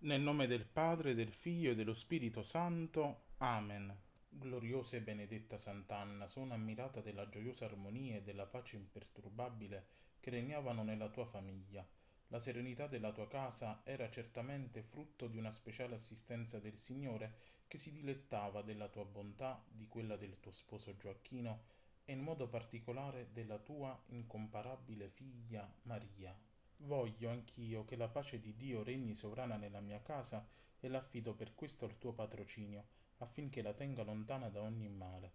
Nel nome del Padre, del Figlio e dello Spirito Santo. Amen. Gloriosa e benedetta Sant'Anna, sono ammirata della gioiosa armonia e della pace imperturbabile che regnavano nella tua famiglia. La serenità della tua casa era certamente frutto di una speciale assistenza del Signore che si dilettava della tua bontà, di quella del tuo sposo Gioacchino e in modo particolare della tua incomparabile figlia Maria. Voglio anch'io che la pace di Dio regni sovrana nella mia casa e l'affido per questo al tuo patrocinio, affinché la tenga lontana da ogni male.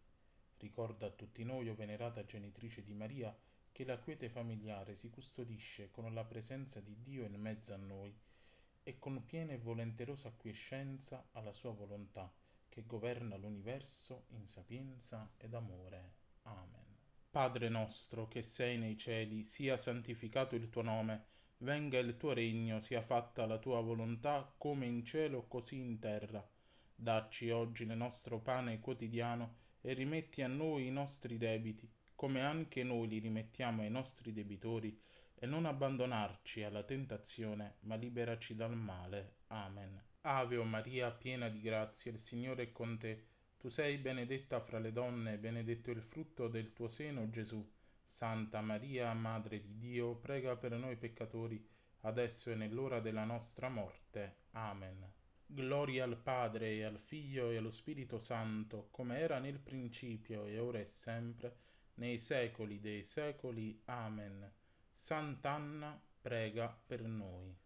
Ricorda a tutti noi, o venerata genitrice di Maria, che la quiete familiare si custodisce con la presenza di Dio in mezzo a noi e con piena e volenterosa acquiescenza alla sua volontà, che governa l'universo in sapienza ed amore. Padre nostro che sei nei cieli, sia santificato il tuo nome, venga il tuo regno, sia fatta la tua volontà come in cielo così in terra. Dacci oggi il nostro pane quotidiano e rimetti a noi i nostri debiti, come anche noi li rimettiamo ai nostri debitori, e non abbandonarci alla tentazione, ma liberaci dal male. Amen. Ave o Maria, piena di grazia, il Signore è con te. Tu sei benedetta fra le donne, benedetto il frutto del tuo seno, Gesù. Santa Maria, Madre di Dio, prega per noi peccatori, adesso e nell'ora della nostra morte. Amen. Gloria al Padre e al Figlio e allo Spirito Santo, come era nel principio e ora è sempre, nei secoli dei secoli. Amen. Sant'Anna prega per noi.